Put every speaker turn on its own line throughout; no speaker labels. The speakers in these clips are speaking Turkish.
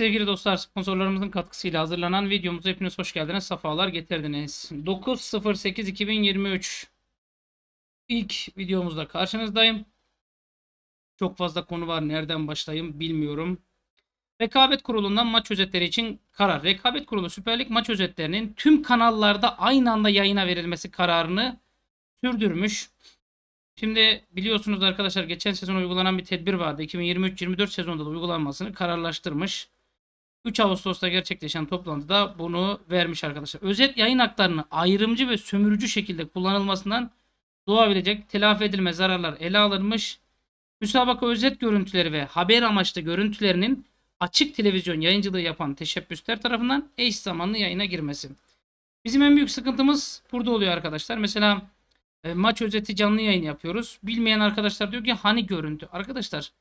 sevgili dostlar sponsorlarımızın katkısıyla hazırlanan videomuza hepiniz hoş geldiniz. Safalar getirdiniz. 9.08.2023 ilk videomuzda karşınızdayım. Çok fazla konu var. Nereden başlayayım bilmiyorum. Rekabet Kurulu'ndan maç özetleri için karar. Rekabet Kurulu Süper Lig maç özetlerinin tüm kanallarda aynı anda yayına verilmesi kararını sürdürmüş. Şimdi biliyorsunuz arkadaşlar geçen sezon uygulanan bir tedbir vardı. 2023-24 sezonda da uygulanmasını kararlaştırmış. 3 Ağustos'ta gerçekleşen toplantıda bunu vermiş arkadaşlar. Özet yayın haklarının ayrımcı ve sömürücü şekilde kullanılmasından doğabilecek telafi edilme zararlar ele alınmış. Müsabaka özet görüntüleri ve haber amaçlı görüntülerinin açık televizyon yayıncılığı yapan teşebbüsler tarafından eş zamanlı yayına girmesi. Bizim en büyük sıkıntımız burada oluyor arkadaşlar. Mesela e, maç özeti canlı yayın yapıyoruz. Bilmeyen arkadaşlar diyor ki hani görüntü. Arkadaşlar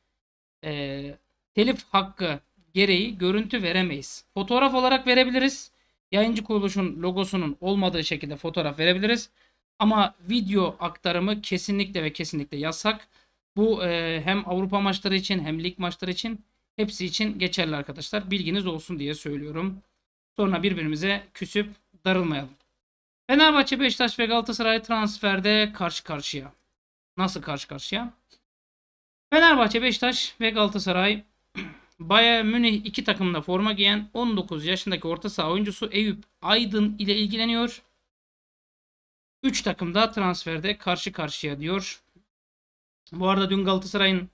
e, telif hakkı gereği görüntü veremeyiz. Fotoğraf olarak verebiliriz. Yayıncı kuruluşun logosunun olmadığı şekilde fotoğraf verebiliriz. Ama video aktarımı kesinlikle ve kesinlikle yasak. Bu e, hem Avrupa maçları için hem lig maçları için hepsi için geçerli arkadaşlar. Bilginiz olsun diye söylüyorum. Sonra birbirimize küsüp darılmayalım. Fenerbahçe, Beşiktaş ve Galatasaray transferde karşı karşıya. Nasıl karşı karşıya? Fenerbahçe, Beşiktaş ve Galatasaray Bayern Münih iki takımda forma giyen 19 yaşındaki orta saha oyuncusu Eyüp Aydın ile ilgileniyor. 3 takım da transferde karşı karşıya diyor. Bu arada dün Galatasaray'ın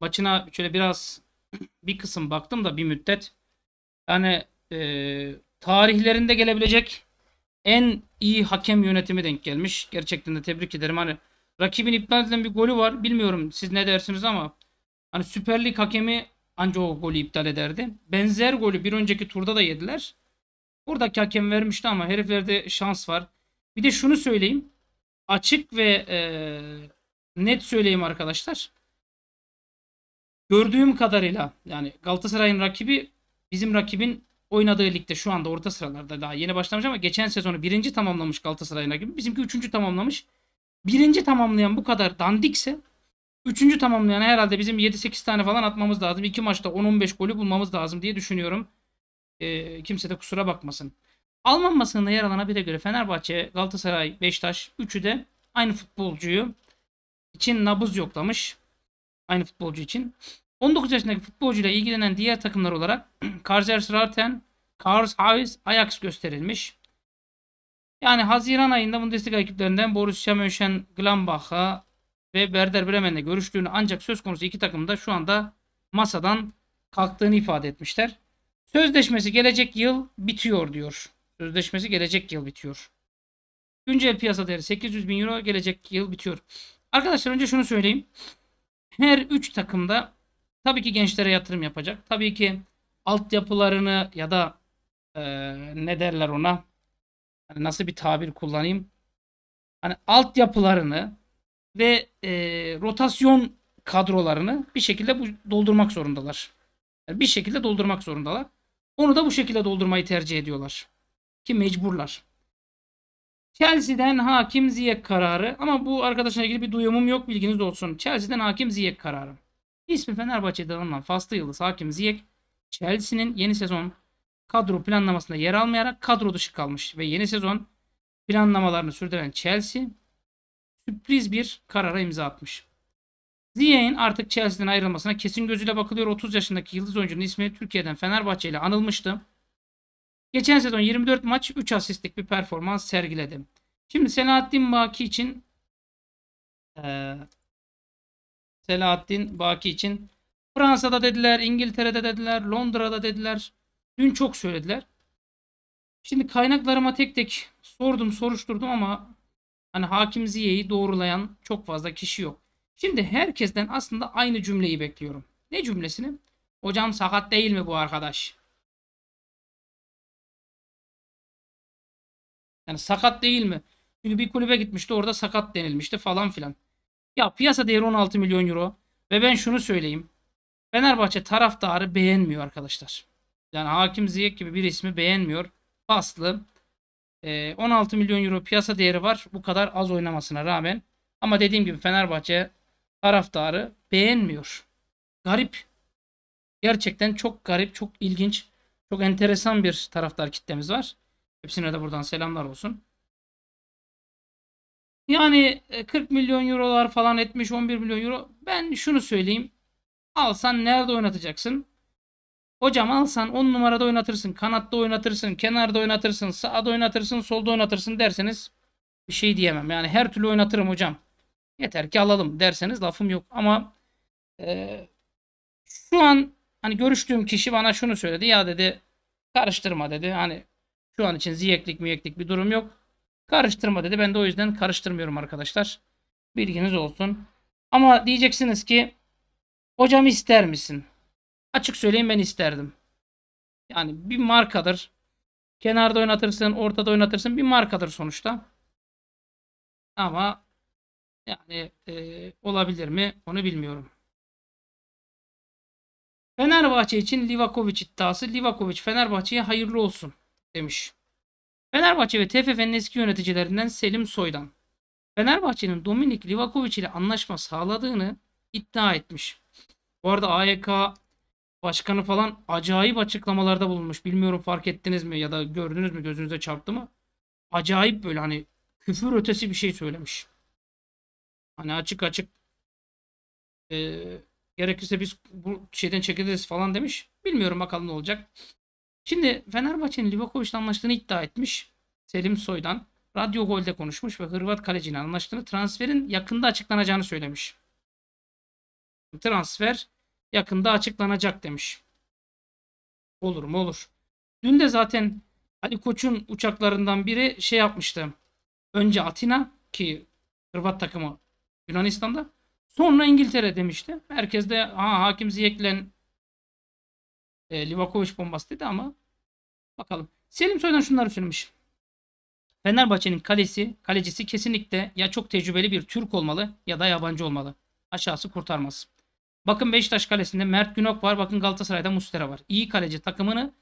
maçına şöyle biraz bir kısım baktım da bir müddet. Yani e, tarihlerinde gelebilecek en iyi hakem yönetimi denk gelmiş. Gerçekten de tebrik ederim. Hani rakibin iptal edilen bir golü var. Bilmiyorum siz ne dersiniz ama hani Süper Lig hakemi Anca o golü iptal ederdi. Benzer golü bir önceki turda da yediler. Oradaki hakem vermişti ama heriflerde şans var. Bir de şunu söyleyeyim. Açık ve e, net söyleyeyim arkadaşlar. Gördüğüm kadarıyla yani Galatasaray'ın rakibi bizim rakibin oynadığı ligde şu anda orta sıralarda daha yeni başlamış ama geçen sezonu birinci tamamlamış Galatasaray'ın rakibi. Bizimki üçüncü tamamlamış. Birinci tamamlayan bu kadar dandikse Üçüncü tamamlayan herhalde bizim 7-8 tane falan atmamız lazım. İki maçta 10-15 golü bulmamız lazım diye düşünüyorum. E, kimse de kusura bakmasın. Alman basınında yer alan habere göre Fenerbahçe, Galatasaray, Beştaş üçü de aynı futbolcuyu için nabız yoklamış. Aynı futbolcu için. 19 yaşındaki futbolcuyla ilgilenen diğer takımlar olarak Kaiserslautern, Havis Ajax gösterilmiş. Yani Haziran ayında Bundesliga ekiplerinden Borussia Mönchengladbach'a, ve Werder Bremen'le görüştüğünü ancak söz konusu iki takım da şu anda masadan kalktığını ifade etmişler. Sözleşmesi gelecek yıl bitiyor diyor. Sözleşmesi gelecek yıl bitiyor. Güncel piyasa değeri 800 bin euro gelecek yıl bitiyor. Arkadaşlar önce şunu söyleyeyim. Her 3 takımda tabii ki gençlere yatırım yapacak. Tabii ki altyapılarını ya da e, ne derler ona hani nasıl bir tabir kullanayım. Hani altyapılarını ve e, rotasyon kadrolarını bir şekilde bu, doldurmak zorundalar. Yani bir şekilde doldurmak zorundalar. Onu da bu şekilde doldurmayı tercih ediyorlar. Ki mecburlar. Chelsea'den hakim Ziyech kararı ama bu arkadaşla ilgili bir duyumum yok bilginiz olsun. Chelsea'den hakim Ziyech kararı. İsmi Fenerbahçe'de alınan Faslı Yıldız hakim Ziyech Chelsea'nin yeni sezon kadro planlamasında yer almayarak kadro dışı kalmış ve yeni sezon planlamalarını sürdüren Chelsea sürpriz bir karara imza atmış. Ziyech'in artık Chelsea'den ayrılmasına kesin gözüyle bakılıyor. 30 yaşındaki yıldız oyuncunun ismi Türkiye'den Fenerbahçe ile anılmıştı. Geçen sezon 24 maç 3 asistlik bir performans sergiledi. Şimdi Selahattin Baki için e, Selahattin Baki için Fransa'da dediler, İngiltere'de dediler, Londra'da dediler. Dün çok söylediler. Şimdi kaynaklarıma tek tek sordum, soruşturdum ama Hani Hakim Ziye'yi doğrulayan çok fazla kişi yok. Şimdi herkesten aslında
aynı cümleyi bekliyorum. Ne cümlesini? Hocam sakat değil mi bu arkadaş? Yani sakat değil mi? Çünkü bir kulübe gitmişti orada sakat denilmişti falan filan. Ya piyasa değeri 16 milyon euro.
Ve ben şunu söyleyeyim. Fenerbahçe taraftarı beğenmiyor arkadaşlar. Yani Hakim Ziyek gibi bir ismi beğenmiyor. Baslı 16 ee, milyon euro piyasa değeri var. Bu kadar az oynamasına rağmen. Ama dediğim gibi Fenerbahçe taraftarı beğenmiyor. Garip. Gerçekten çok garip, çok ilginç, çok enteresan bir taraftar kitlemiz var. Hepsine de buradan selamlar olsun. Yani 40 e, milyon eurolar falan etmiş 11 milyon euro. Ben şunu söyleyeyim. Alsan nerede oynatacaksın? Hocam alsan 10 numarada oynatırsın, kanatta oynatırsın, kenarda oynatırsın, sağda oynatırsın, solda oynatırsın derseniz bir şey diyemem. Yani her türlü oynatırım hocam. Yeter ki alalım derseniz lafım yok. Ama e, şu an hani görüştüğüm kişi bana şunu söyledi. Ya dedi karıştırma dedi. Hani şu an için ziyeklik miyeklik bir durum yok. Karıştırma dedi. Ben de o yüzden karıştırmıyorum arkadaşlar. Bilginiz olsun. Ama diyeceksiniz ki hocam ister misin? Açık söyleyeyim ben isterdim. Yani bir markadır. Kenarda oynatırsın, ortada oynatırsın. Bir markadır sonuçta.
Ama yani e, olabilir mi onu bilmiyorum. Fenerbahçe için Livakovic iddiası. Livakovic
Fenerbahçe'ye hayırlı olsun demiş. Fenerbahçe ve TFF'nin eski yöneticilerinden Selim Soydan. Fenerbahçe'nin Dominik Livakovic ile anlaşma sağladığını iddia etmiş. Bu arada AYK başkanı falan acayip açıklamalarda bulunmuş. Bilmiyorum fark ettiniz mi ya da gördünüz mü gözünüze çarptı mı? Acayip böyle hani küfür ötesi bir şey söylemiş. Hani açık açık e, gerekirse biz bu şeyden çekiliriz falan demiş. Bilmiyorum bakalım ne olacak. Şimdi Fenerbahçe'nin Livakovic'le anlaştığını iddia etmiş. Selim Soy'dan. Radyo Gol'de konuşmuş ve Hırvat kaleciyle anlaştığını transferin yakında açıklanacağını söylemiş. Transfer Yakında açıklanacak demiş. Olur mu olur. Dün de zaten Ali Koç'un uçaklarından biri şey yapmıştı. Önce Atina ki Hırvat takımı Yunanistan'da. Sonra İngiltere demişti. Herkes de ha, hakim Ziyek'len e, Livakovic bombası dedi ama bakalım. Selim Soydan şunları söylemiş. Fenerbahçe'nin kalesi, kalecisi kesinlikle ya çok tecrübeli bir Türk olmalı ya da yabancı olmalı. Aşağısı kurtarmaz. Bakın Beşiktaş kalesinde Mert Günok var. Bakın Galatasaray'da Mustera var. İyi kaleci takımını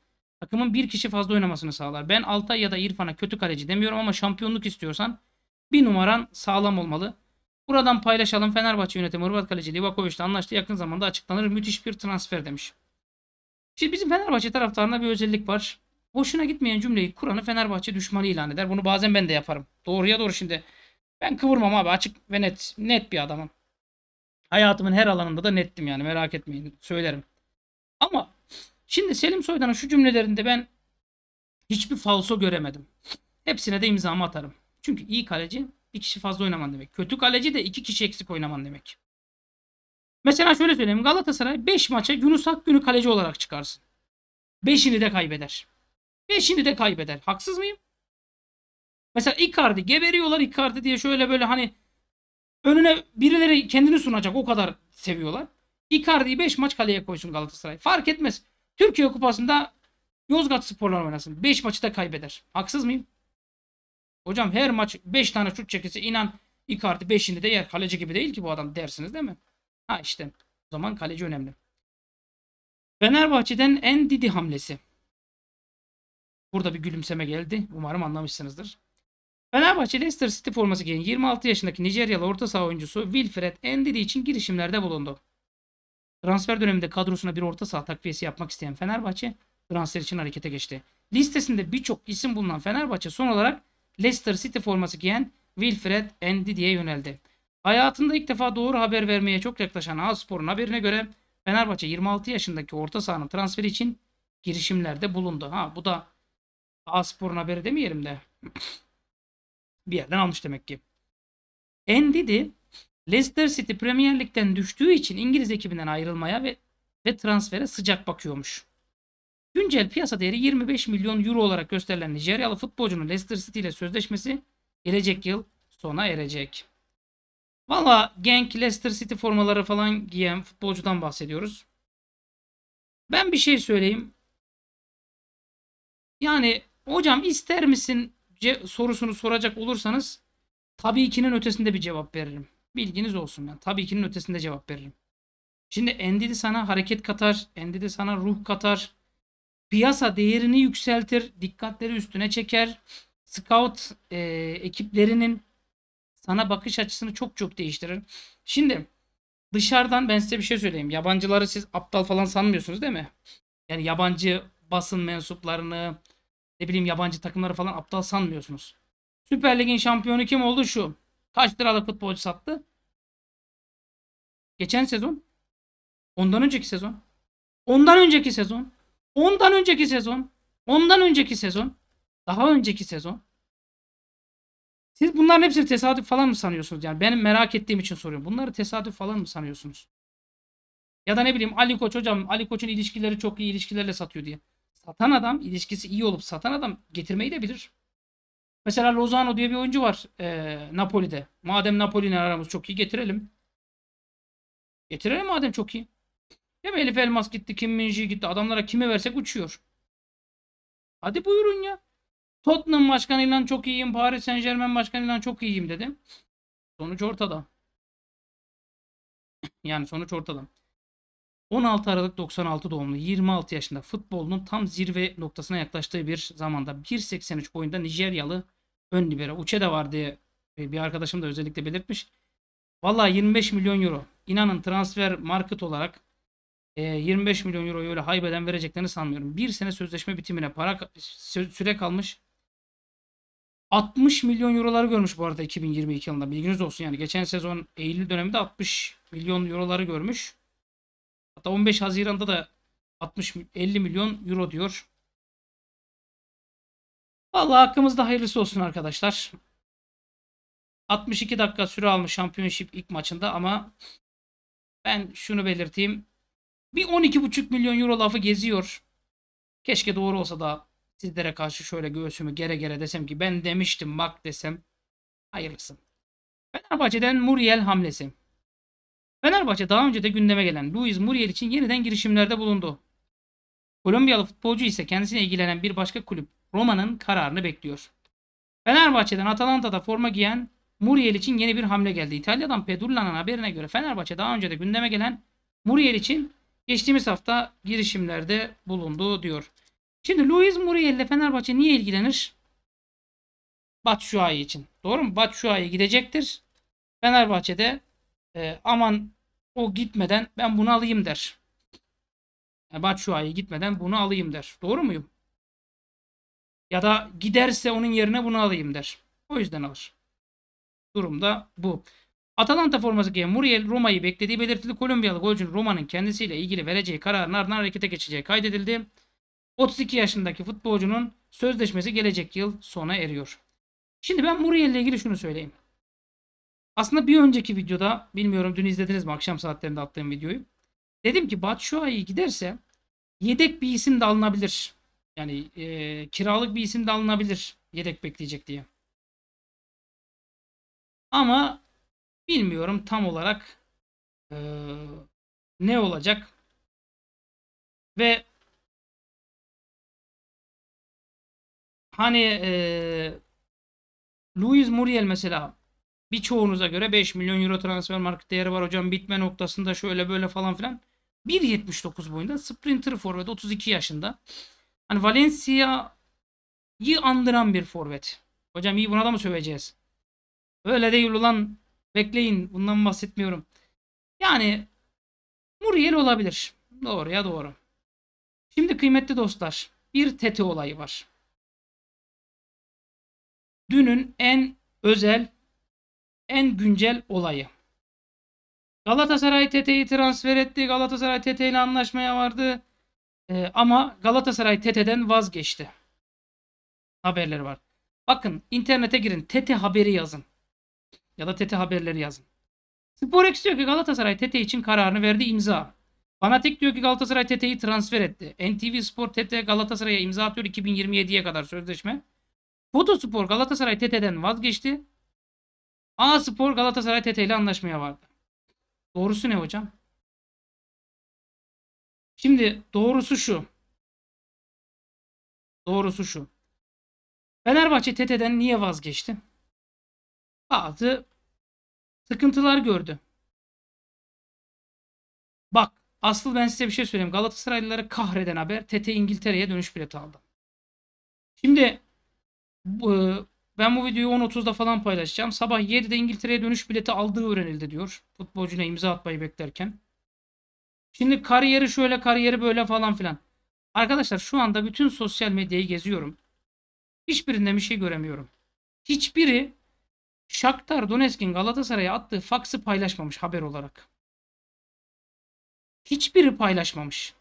takımın bir kişi fazla oynamasını sağlar. Ben Altay ya da İrfan'a kötü kaleci demiyorum ama şampiyonluk istiyorsan bir numaran sağlam olmalı. Buradan paylaşalım. Fenerbahçe yönetimi Hırvat kaleci Livakovic'le anlaştı. Yakın zamanda açıklanır. Müthiş bir transfer demiş. Şimdi bizim Fenerbahçe taraftarında bir özellik var. Hoşuna gitmeyen cümleyi Kur'an'ı Fenerbahçe düşmanı ilan eder. Bunu bazen ben de yaparım. Doğruya doğru şimdi. Ben kıvırmam abi. Açık ve net. Net bir adamım. Hayatımın her alanında da nettim yani merak etmeyin söylerim. Ama şimdi Selim Soydan'ın şu cümlelerinde ben hiçbir falso göremedim. Hepsine de imzamı atarım. Çünkü iyi kaleci bir kişi fazla oynaman demek. Kötü kaleci de iki kişi eksik oynaman demek. Mesela şöyle söyleyeyim. Galatasaray 5 maça Yunus Akgün'ü kaleci olarak çıkarsın. 5'ini de kaybeder. 5'ini de kaybeder. Haksız mıyım? Mesela Icardi geberiyorlar Icardi diye şöyle böyle hani Önüne birileri kendini sunacak o kadar seviyorlar. Icardi'yi 5 maç kaleye koysun Galatasaray. Fark etmez. Türkiye Kupası'nda Yozgat Sporlar oynasın. 5 maçı da kaybeder. Haksız mıyım? Hocam her maç 5 tane şut çekilse inan Icardi 5'ini de yer. Kaleci gibi değil ki bu adam dersiniz değil mi? Ha işte. O zaman kaleci önemli. Fenerbahçe'den en didi hamlesi. Burada bir gülümseme geldi. Umarım anlamışsınızdır. Fenerbahçe Leicester City forması giyen 26 yaşındaki Nijeryalı orta saha oyuncusu Wilfred Endidi için girişimlerde bulundu. Transfer döneminde kadrosuna bir orta saha takviyesi yapmak isteyen Fenerbahçe transfer için harekete geçti. Listesinde birçok isim bulunan Fenerbahçe son olarak Leicester City forması giyen Wilfred Endidi'ye yöneldi. Hayatında ilk defa doğru haber vermeye çok yaklaşan Aspor'un haberine göre Fenerbahçe 26 yaşındaki orta sahanın transferi için girişimlerde bulundu. Ha bu da Aspor'un haberi demeyelim de bir yerden almış demek ki. Ndidi Leicester City Premier Lig'den düştüğü için İngiliz ekibinden ayrılmaya ve ve transfere sıcak bakıyormuş. Güncel piyasa değeri 25 milyon euro olarak gösterilen Nijeryalı futbolcunun Leicester City ile sözleşmesi gelecek yıl sona erecek. Valla genk Leicester City formaları falan giyen futbolcudan bahsediyoruz. Ben bir şey söyleyeyim. Yani hocam ister misin sorusunu soracak olursanız tabii ki'nin ötesinde bir cevap veririm. Bilginiz olsun. Yani tabii ki'nin ötesinde cevap veririm. Şimdi endidi sana hareket katar, endidi sana ruh katar, piyasa değerini yükseltir, dikkatleri üstüne çeker, scout e, ekiplerinin sana bakış açısını çok çok değiştirir. Şimdi dışarıdan ben size bir şey söyleyeyim. Yabancıları siz aptal falan sanmıyorsunuz değil mi? Yani yabancı basın mensuplarını, ne bileyim yabancı takımları falan aptal sanmıyorsunuz. Süper Lig'in şampiyonu kim oldu şu? Kaç liralık futbolcu sattı? Geçen sezon. Ondan önceki sezon. Ondan önceki sezon. Ondan önceki sezon. Ondan önceki sezon. Daha önceki sezon. Siz bunların hepsini tesadüf falan mı sanıyorsunuz? Yani benim merak ettiğim için soruyorum. Bunları tesadüf falan mı sanıyorsunuz? Ya da ne bileyim Ali Koç hocam Ali Koç'un ilişkileri çok iyi ilişkilerle satıyor diye satan adam, ilişkisi iyi olup satan adam getirmeyi de bilir. Mesela Lozano diye bir oyuncu var e, Napoli'de. Madem Napoli'nin aramız çok iyi getirelim. Getirelim madem çok iyi. Değil mi? Elif Elmas gitti, Kim Minji gitti. Adamlara kimi versek uçuyor. Hadi buyurun ya. Tottenham başkanıyla çok iyiyim. Paris Saint Germain başkanıyla çok iyiyim dedim. Sonuç ortada. Yani sonuç ortada. 16 Aralık 96 doğumlu 26 yaşında futbolunun tam zirve noktasına yaklaştığı bir zamanda 1.83 boyunda Nijeryalı ön libero Uche var diye e, bir arkadaşım da özellikle belirtmiş. Valla 25 milyon euro. İnanın transfer market olarak 25 e, milyon euroyu öyle haybeden vereceklerini sanmıyorum. Bir sene sözleşme bitimine para süre kalmış. 60 milyon euroları görmüş bu arada 2022 yılında. Bilginiz olsun yani. Geçen sezon Eylül döneminde 60 milyon euroları görmüş.
Hatta 15 Haziran'da da 60 50 milyon euro diyor. Vallahi hakkımızda hayırlısı olsun arkadaşlar. 62 dakika süre almış Championship ilk maçında ama ben
şunu belirteyim. Bir 12,5 milyon euro lafı geziyor. Keşke doğru olsa da sizlere karşı şöyle göğsümü gere gere desem ki ben demiştim bak desem. Hayırlısı. Fenerbahçe'den Muriel hamlesi. Fenerbahçe daha önce de gündeme gelen Luis Muriel için yeniden girişimlerde bulundu. Kolombiyalı futbolcu ise kendisine ilgilenen bir başka kulüp Roma'nın kararını bekliyor. Fenerbahçe'den Atalanta'da forma giyen Muriel için yeni bir hamle geldi. İtalya'dan Pedulla'nın haberine göre Fenerbahçe daha önce de gündeme gelen Muriel için geçtiğimiz hafta girişimlerde bulundu diyor. Şimdi Luis Muriel ile Fenerbahçe niye ilgilenir? Batshuayi için. Doğru mu? Batshuayi gidecektir. Fenerbahçe'de e, aman o gitmeden ben bunu alayım der. Yani Batshuayi gitmeden bunu alayım der. Doğru muyum? Ya da giderse onun yerine bunu alayım der. O yüzden alır. Durumda bu. Atalanta forması giyen Muriel Roma'yı beklediği belirtili Kolombiyalı golcünün Roma'nın kendisiyle ilgili vereceği kararın ardından harekete geçeceği kaydedildi. 32 yaşındaki futbolcunun sözleşmesi gelecek yıl sona eriyor. Şimdi ben Muriel ile ilgili şunu söyleyeyim. Aslında bir önceki videoda bilmiyorum dün izlediniz mi akşam saatlerinde attığım videoyu. Dedim ki Batshuayi giderse yedek bir isim de alınabilir. Yani e, kiralık bir isim de alınabilir yedek bekleyecek diye.
Ama bilmiyorum tam olarak e, ne olacak. Ve hani e, Luis Muriel
mesela Birçoğunuza göre 5 milyon euro transfer market değeri var hocam. Bitme noktasında şöyle böyle falan filan. 1.79 boyunda sprinter forvet 32 yaşında. Hani Valencia'yı andıran bir forvet. Hocam iyi buna da mı söveceğiz? Öyle değil ulan. Bekleyin bundan bahsetmiyorum. Yani Muriel olabilir. Doğru ya doğru. Şimdi kıymetli dostlar bir Tete
olayı var. Dünün en özel en güncel olayı. Galatasaray TT'yi transfer
etti. Galatasaray TT ile anlaşmaya vardı. Ee, ama Galatasaray TT'den vazgeçti. Haberleri var. Bakın internete girin. TT haberi yazın. Ya da TT haberleri yazın. Sporex diyor ki Galatasaray TT için kararını verdi imza. Fanatik diyor ki Galatasaray TT'yi transfer etti. NTV Spor TT Galatasaray'a imza atıyor 2027'ye kadar sözleşme. Fotospor Galatasaray TT'den vazgeçti.
A Spor Galatasaray TT ile anlaşmaya vardı. Doğrusu ne hocam? Şimdi doğrusu şu. Doğrusu şu. Fenerbahçe TT'den niye vazgeçti? Bazı sıkıntılar gördü.
Bak asıl ben size bir şey söyleyeyim. Galatasaraylıları kahreden haber TT İngiltere'ye dönüş bileti aldı. Şimdi bu, e, ben bu videoyu 10.30'da falan paylaşacağım. Sabah 7'de İngiltere'ye dönüş bileti aldığı öğrenildi diyor. Futbolcuna imza atmayı beklerken. Şimdi kariyeri şöyle kariyeri böyle falan filan. Arkadaşlar şu anda bütün sosyal medyayı geziyorum. Hiçbirinde bir şey göremiyorum. Hiçbiri Shakhtar Donetsk'in Galatasaray'a attığı faksı paylaşmamış haber olarak. Hiçbiri paylaşmamış.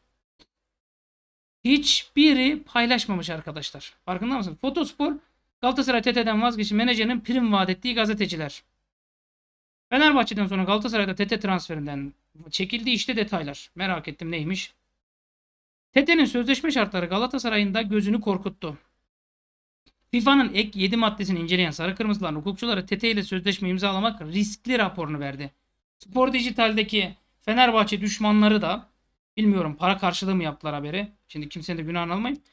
Hiçbiri paylaşmamış arkadaşlar. Farkında mısın? Fotospor Galatasaray TT'den vazgeçti. Menajerin prim vaat ettiği gazeteciler. Fenerbahçe'den sonra Galatasaray'da TT transferinden çekildi işte detaylar. Merak ettim neymiş. TT'nin sözleşme şartları Galatasaray'ın da gözünü korkuttu. FIFA'nın ek 7 maddesini inceleyen Sarı Kırmızılar hukukçulara TT ile sözleşme imzalamak riskli raporunu verdi. Spor Dijital'deki Fenerbahçe düşmanları da bilmiyorum para karşılığı mı yaptılar haberi. Şimdi kimsenin de günahını almayın.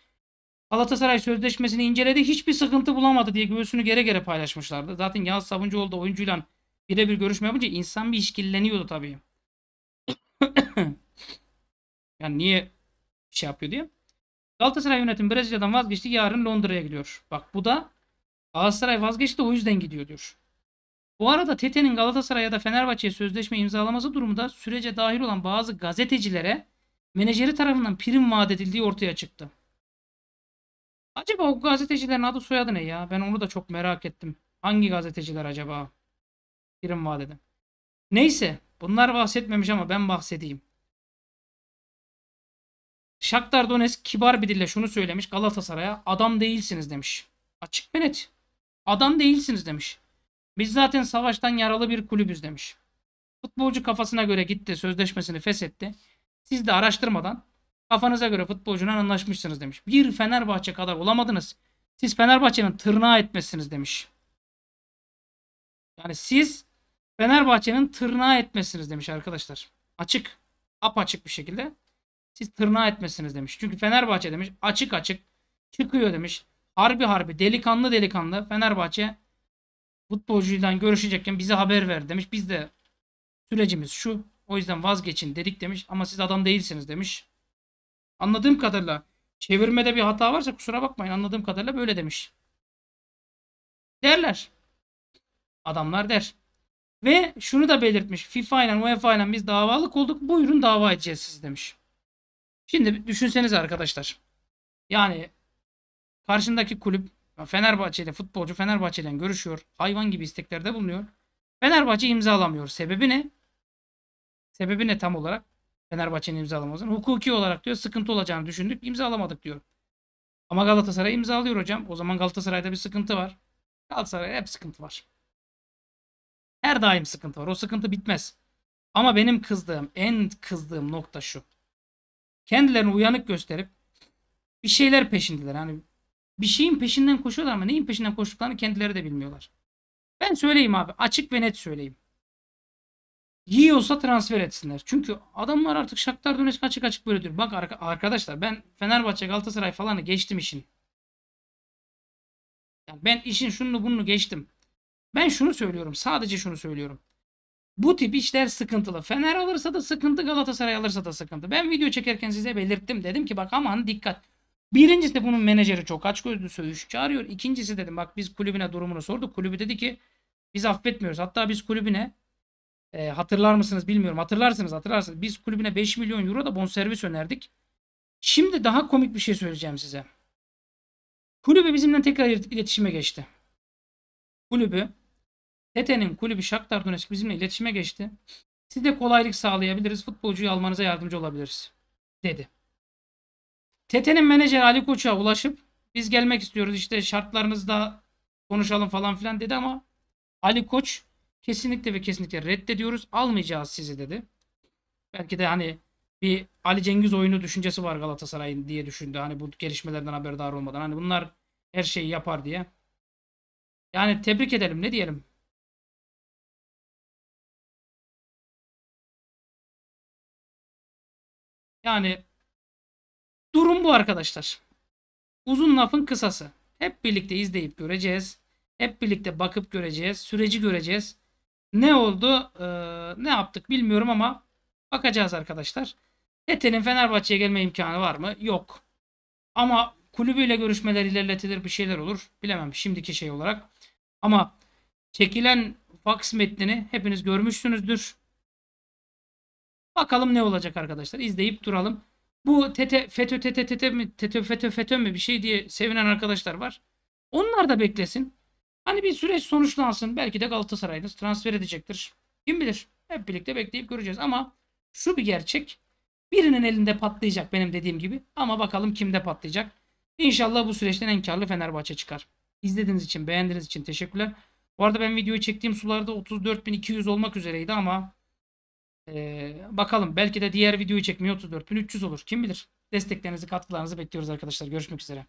Galatasaray sözleşmesini inceledi. Hiçbir sıkıntı bulamadı diye göğsünü gere gere paylaşmışlardı. Zaten Yağız Sabuncuoğlu da oyuncuyla birebir görüşme yapınca insan bir işkilleniyordu tabii. yani niye şey yapıyor diye. Galatasaray yönetimi Brezilya'dan vazgeçti. Yarın Londra'ya gidiyor. Bak bu da Galatasaray vazgeçti o yüzden gidiyor diyor. Bu arada Tete'nin Galatasaray'a da Fenerbahçe'ye sözleşme imzalaması durumunda sürece dahil olan bazı gazetecilere menajeri tarafından prim vaat edildiği ortaya çıktı. Acaba o gazetecilerin adı soyadı ne ya? Ben onu da çok merak ettim. Hangi gazeteciler acaba? Birim vadede. Neyse. Bunlar bahsetmemiş ama ben bahsedeyim. Shakhtar Donetsk kibar bir dille şunu söylemiş Galatasaray'a adam değilsiniz demiş. Açık ve net. Adam değilsiniz demiş. Biz zaten savaştan yaralı bir kulübüz demiş. Futbolcu kafasına göre gitti sözleşmesini feshetti. Siz de araştırmadan Kafanıza göre futbolcuyla anlaşmışsınız demiş. Bir Fenerbahçe kadar olamadınız. Siz Fenerbahçe'nin tırnağı etmesiniz demiş. Yani siz Fenerbahçe'nin tırnağı etmesiniz demiş arkadaşlar. Açık. Apaçık bir şekilde. Siz tırnağı etmesiniz demiş. Çünkü Fenerbahçe demiş açık açık çıkıyor demiş. Harbi harbi delikanlı delikanlı Fenerbahçe futbolcuyla görüşecekken bize haber ver demiş. Biz de sürecimiz şu. O yüzden vazgeçin dedik demiş. Ama siz adam değilsiniz demiş. Anladığım kadarıyla çevirmede bir hata varsa kusura bakmayın. Anladığım kadarıyla böyle demiş. Derler. Adamlar der. Ve şunu da belirtmiş. FIFA ile UEFA ile biz davalık olduk. Buyurun dava edeceğiz siz demiş. Şimdi düşünseniz arkadaşlar. Yani karşındaki kulüp Fenerbahçe'de futbolcu Fenerbahçe'yle görüşüyor. Hayvan gibi isteklerde bulunuyor. Fenerbahçe imzalamıyor. Sebebi ne? Sebebi ne tam olarak? Fenerbahçe'nin imzalamasını. Hukuki olarak diyor sıkıntı olacağını düşündük imzalamadık diyor. Ama Galatasaray imzalıyor hocam. O zaman Galatasaray'da bir sıkıntı var. Galatasaray'da hep sıkıntı var. Her daim sıkıntı var. O sıkıntı bitmez. Ama benim kızdığım, en kızdığım nokta şu. Kendilerini uyanık gösterip bir şeyler peşindeler. Hani bir şeyin peşinden koşuyorlar ama neyin peşinden koştuklarını kendileri de bilmiyorlar. Ben söyleyeyim abi. Açık ve net söyleyeyim. Yiyorsa transfer etsinler. Çünkü adamlar artık Shakhtar Donetsk açık açık böyle diyor. Bak arkadaşlar ben Fenerbahçe Galatasaray falanı geçtim işin. Yani ben işin şunu bunu geçtim. Ben şunu söylüyorum. Sadece şunu söylüyorum. Bu tip işler sıkıntılı. Fener alırsa da sıkıntı, Galatasaray alırsa da sıkıntı. Ben video çekerken size belirttim. Dedim ki bak aman dikkat. Birincisi bunun menajeri çok açgözlü söğüş çağırıyor. İkincisi dedim bak biz kulübüne durumunu sorduk. Kulübü dedi ki biz affetmiyoruz. Hatta biz kulübüne e, hatırlar mısınız bilmiyorum. Hatırlarsınız hatırlarsınız. Biz kulübüne 5 milyon euro da bonservis önerdik. Şimdi daha komik bir şey söyleyeceğim size. Kulübü bizimle tekrar iletişime geçti. Kulübü Tete'nin kulübü Shakhtar Donetsk bizimle iletişime geçti. Size kolaylık sağlayabiliriz. Futbolcuyu almanıza yardımcı olabiliriz. Dedi. Tete'nin menajeri Ali Koç'a ulaşıp biz gelmek istiyoruz işte şartlarınızda konuşalım falan filan dedi ama Ali Koç Kesinlikle ve kesinlikle reddediyoruz. Almayacağız sizi dedi. Belki de hani bir Ali Cengiz oyunu düşüncesi var Galatasaray'ın diye düşündü. Hani bu gelişmelerden haberdar
olmadan. Hani bunlar her şeyi yapar diye. Yani tebrik edelim ne diyelim. Yani durum bu arkadaşlar.
Uzun lafın kısası. Hep birlikte izleyip göreceğiz. Hep birlikte bakıp göreceğiz. Süreci göreceğiz. Ne oldu? Ee, ne yaptık bilmiyorum ama bakacağız arkadaşlar. Tete'nin Fenerbahçe'ye gelme imkanı var mı? Yok. Ama kulübüyle görüşmeler ilerletilir bir şeyler olur. Bilemem şimdiki şey olarak. Ama çekilen fax metnini hepiniz görmüşsünüzdür. Bakalım ne olacak arkadaşlar. İzleyip duralım. Bu tete, FETÖ tete tete mi tete FETÖ FETÖ mü bir şey diye sevinen arkadaşlar var. Onlar da beklesin. Hani bir süreç sonuçlansın. Belki de Galatasaray'ınız transfer edecektir. Kim bilir? Hep birlikte bekleyip göreceğiz. Ama şu bir gerçek. Birinin elinde patlayacak benim dediğim gibi. Ama bakalım kimde patlayacak. İnşallah bu süreçten en karlı Fenerbahçe çıkar. İzlediğiniz için, beğendiğiniz için teşekkürler. Bu arada ben videoyu çektiğim sularda 34.200 olmak üzereydi ama ee, bakalım belki de
diğer videoyu çekmeye 34.300 olur. Kim bilir? Desteklerinizi, katkılarınızı bekliyoruz arkadaşlar. Görüşmek üzere.